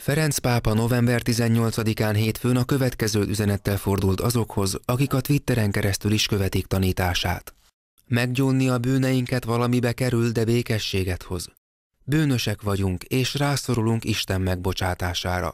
Ferenc pápa november 18-án hétfőn a következő üzenettel fordult azokhoz, akik a Twitteren keresztül is követik tanítását. Meggyónni a bűneinket valamibe kerül, de békességet hoz. Bűnösek vagyunk, és rászorulunk Isten megbocsátására.